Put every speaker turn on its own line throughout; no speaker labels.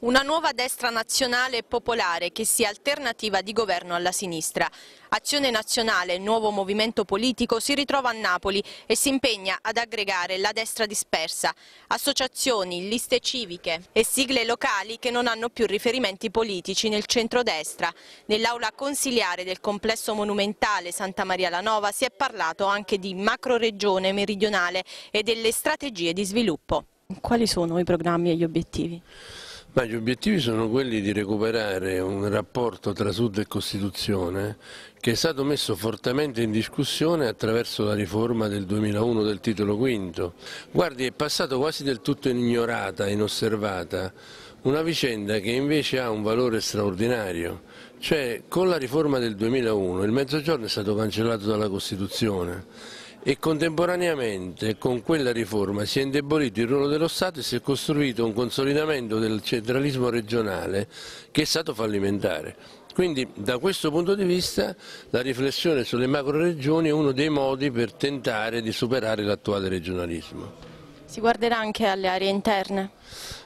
Una nuova destra nazionale e popolare che sia alternativa di governo alla sinistra. Azione Nazionale, nuovo movimento politico, si ritrova a Napoli e si impegna ad aggregare la destra dispersa, associazioni, liste civiche e sigle locali che non hanno più riferimenti politici nel centrodestra. Nell'aula consiliare del complesso monumentale Santa Maria la Nova si è parlato anche di macroregione meridionale e delle strategie di sviluppo. Quali sono i programmi e gli obiettivi?
Ma gli obiettivi sono quelli di recuperare un rapporto tra Sud e Costituzione che è stato messo fortemente in discussione attraverso la riforma del 2001 del titolo V. Guardi, è passata quasi del tutto ignorata, inosservata, una vicenda che invece ha un valore straordinario, cioè con la riforma del 2001 il mezzogiorno è stato cancellato dalla Costituzione e contemporaneamente con quella riforma si è indebolito il ruolo dello Stato e si è costruito un consolidamento del centralismo regionale che è stato fallimentare. Quindi da questo punto di vista la riflessione sulle macro regioni è uno dei modi per tentare di superare l'attuale regionalismo.
Si guarderà anche alle aree interne?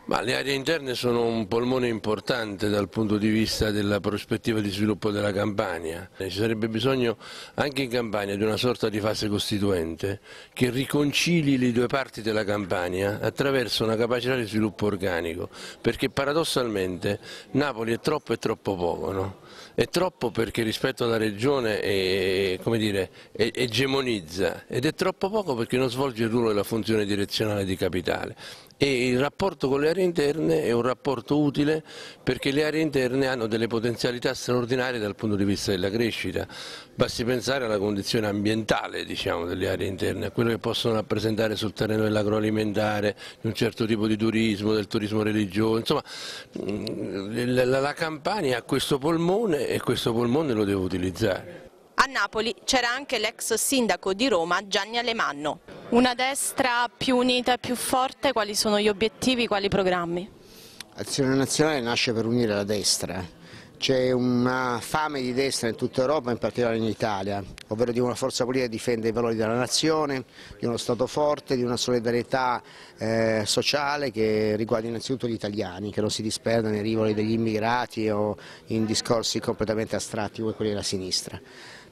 Ma le aree interne sono un polmone importante dal punto di vista della prospettiva di sviluppo della Campania. Eh, ci sarebbe bisogno anche in Campania di una sorta di fase costituente che riconcili le due parti della Campania attraverso una capacità di sviluppo organico, perché paradossalmente Napoli è troppo e troppo poco. No? È troppo perché rispetto alla regione è, dire, è, egemonizza ed è troppo poco perché non svolge il ruolo e la funzione direzionale di capitale e il rapporto con le aree interne è un rapporto utile perché le aree interne hanno delle potenzialità straordinarie dal punto di vista della crescita, basti pensare alla condizione ambientale diciamo, delle aree interne, a quello che possono rappresentare sul terreno dell'agroalimentare, di un certo tipo di turismo, del turismo religioso, insomma la Campania ha questo polmone e questo polmone lo deve utilizzare.
A Napoli c'era anche l'ex sindaco di Roma Gianni Alemanno. Una destra più unita e più forte, quali sono gli obiettivi, quali programmi?
Azione Nazionale nasce per unire la destra. C'è una fame di destra in tutta Europa, in particolare in Italia, ovvero di una forza politica che difende i valori della nazione, di uno Stato forte, di una solidarietà eh, sociale che riguarda innanzitutto gli italiani, che non si disperda nei rivoli degli immigrati o in discorsi completamente astratti come quelli della sinistra.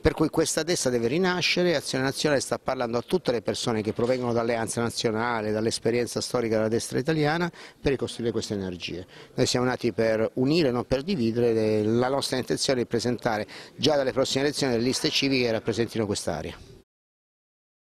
Per cui questa testa deve rinascere, Azione Nazionale sta parlando a tutte le persone che provengono dall'alleanza nazionale, dall'esperienza storica della destra italiana per ricostruire queste energie. Noi siamo nati per unire, non per dividere, la nostra intenzione è presentare già dalle prossime elezioni le liste civiche che rappresentino quest'area.